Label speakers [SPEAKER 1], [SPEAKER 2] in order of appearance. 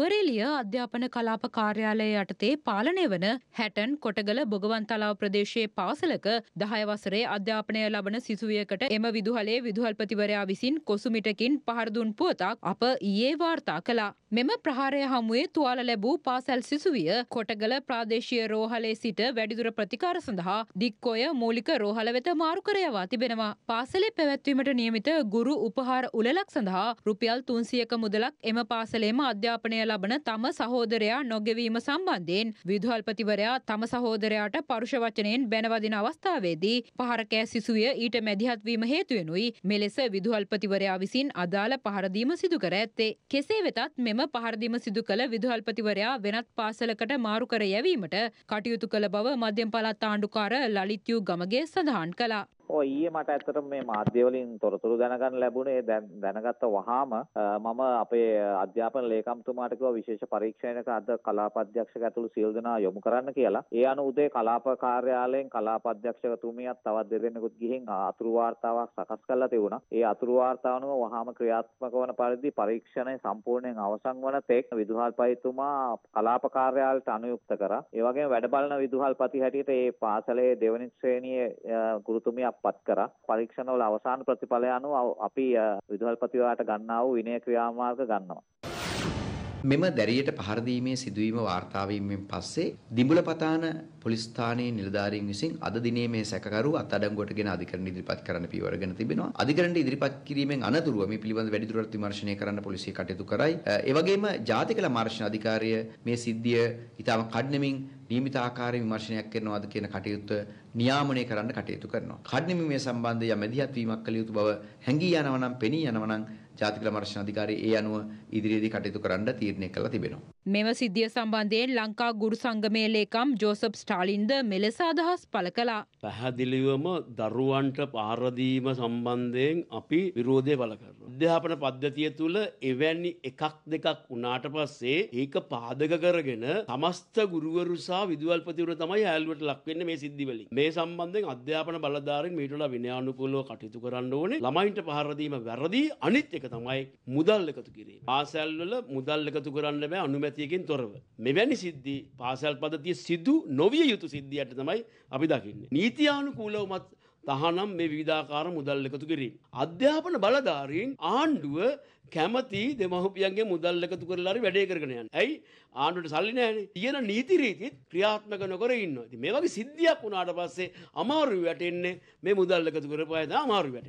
[SPEAKER 1] වරේලිය අධ්‍යාපන කලාප කාර්යාලය යටතේ පාලනය වන හැටන් කොටගල බොගවන්තලාව ප්‍රදේශයේ පාසලක දහය වසරේ අධ්‍යාපනය ලබන සිසුවියකට එම විදුහලේ විදුහල්පතිවරයා විසින් කොසුමිටකින් පහරදුන් පුවතක් අප ඊයේ වාර්තා කළා. මෙම ප්‍රහාරය හමුවේ තුවාල ලැබූ පාසැල් සිසුවිය කොටගල ප්‍රාදේශීය රෝහලේ සිට වැඩිදුර ප්‍රතිකාර සඳහා දික්කොය මූලික රෝහල වෙත මාරු කර යවා තිබෙනවා. පාසලේ පැවැත්වීමට නියමිත ගුරු උපහාර උළලක් සඳහා රුපියල් 300ක මුදලක් එම පාසලේම අධ්‍යාපනය ලබන තම සහෝදරයා නොගෙවීම සම්බන්ධයෙන් විදුහල්පතිවරයා තම සහෝදරයාට පරුෂ වචනයෙන් බැනවදින අවස්ථාවේදී පහරකෑ සිසුවිය ඊට මැදිහත් වීම හේතු වෙනුයි මෙලෙස විදුහල්පතිවරයා විසින් අදාළ පහර දීම සිදු කර ඇත්තේ. කෙසේ වෙතත් මෙම පහරදීම සිදු කළ විදුහල්පතිවරයා වෙනත් පාසලකට මාරු කර යැවීමට කටයුතු කළ බව මධ්‍යම් පළාත් ආණ්ඩුකාර ලලිත්යූ ගමගේ සඳහන් කළා.
[SPEAKER 2] ඔය ඊයේ මට ඇත්තටම මේ මාධ්‍ය වලින් තොරතුරු දැනගන්න ලැබුණේ දැනගත්ත වහාම මම අපේ අධ්‍යාපන ලේකම්තුමාට කිව්වා විශේෂ පරීක්ෂණයක අද කලාප අධ්‍යක්ෂක ඇතුළු සියලු දෙනා යොමු කරන්න කියලා. ඒ අනුව උදේ කලාප කාර්යාලයෙන් කලාප අධ්‍යක්ෂකතුමියත් තවත් දෙදෙනෙකුත් ගිහින් අතුරු වාර්තාවක් සකස් කරලා තිබුණා. ඒ අතුරු වාර්තාව අනුව වහාම ක්‍රියාත්මක වන පරිදි පරීක්ෂණය සම්පූර්ණයෙන් අවසන් වන තෙක් විදුහල්පතිතුමා කලාප කාර්යාලයට අනුයුක්ත කරා. ඒ වගේම වැඩ බලන විදුහල්පති හැටියට ඒ පාසලේ දෙවනි ශ්‍රේණියේ ගුරුතුමිය ක්‍රියාවලියක් පත් කරා. පරීක්ෂණවල අවසාන ප්‍රතිඵලය අනුව අපි විදුහල්පතිවරයාට ගන්නා වූ විනය ක්‍රියාමාර්ග ගන්නවා.
[SPEAKER 3] මෙම දැරියට පහර දීමේ සිදුවීම වාර්තා වීමෙන් පස්සේ දිඹුලපතාන පොලිස් ස්ථානයේ නිලධාරීන් විසින් අද දිනේ මේ සැකකරු අත්අඩංගුවටගෙන අධිකරණ ඉදිරිපත් කරන්න පියවර ගෙන තිබෙනවා. අධිකරණයට ඉදිරිපත් කිරීමෙන් අනතුරුව මේ පිළිබඳ වැඩිදුරටත් විමර්ශනය කරන්න පොලිසිය කටයුතු කරයි. ඒ වගේම ජාතික ළමාරක්ෂණ අධිකාරිය මේ සිද්ධිය ඉතාම කඩිනමින් නියමිත ආකාරයෙන් විමර්ශනයක් කරනවාද කියන කටයුත්ත නියාමනය කරන්න කටයුතු කරනවා. කඩිනමින් මේ සම්බන්ධය මැදිහත් වීමක් කළ යුතු බව හැඟී යනවා නම් පෙනී යනවා නම් ජාතික මර්ශණ අධිකාරී ඒ අනුව ඉදිරියේදී කටයුතු
[SPEAKER 4] කරන්න තීරණය කළා තිබෙනවා.
[SPEAKER 1] මෙම සිද්ධිය සම්බන්ධයෙන් ලංකා ගුරු සංගමයේ ලේකම් ජෝසප් ස්ටාලින්ද මෙලෙස අදහස් පළ කළා.
[SPEAKER 4] පැහැදිලිවම දරුවන්ට පාර දීම සම්බන්ධයෙන් අපි විරෝධය පළ කරනවා. අධ්‍යාපන පද්ධතිය තුළ එවැනි එකක් දෙකක් වුණාට පස්සේ ඒක පාදක කරගෙන සමස්ත ගුරුවරු සහ විදුහල්පතිවරු තමයි ඇල්වට ලක් වෙන්නේ මේ සිද්ධි වලින්. මේ සම්බන්ධයෙන් අධ්‍යාපන බලධාරීන් මීට වඩා විනයානුකූලව කටයුතු කරන්න ඕනේ. ළමයින්ට පාර දීම වැරදි අනිත් එක එක තමයි මුදල් එකතු කිරීම. පාසැල්වල මුදල් එකතු කරන්න බෑ අනුමැතියකින් තොරව. මෙවැනි සිද්ධි පාසැල් පද්ධතිය සිදු නොවිය යුතු සිද්ධියට තමයි අපි දකින්නේ. නීතියානුකූලවමත් තහනම් මේ විවිධාකාර මුදල් එකතු කිරීම. අධ්‍යාපන බලධාරීන් ආණ්ඩුව කැමති දෙමහපියන්ගේ මුදල් එකතු කරලාරි වැඩේ කරගෙන යන. ඇයි ආණ්ඩුවට සල්ලි නැහැනේ. තියෙන නීති රීතිත් ක්‍රියාත්මක නොකර ඉන්නවා. ඉතින් මේ වගේ සිද්ධියක් වුණාට පස්සේ අමාරු වැටෙන්නේ මේ මුදල් එකතු කරපුවායි තමයි අමාරු වැටෙන්නේ.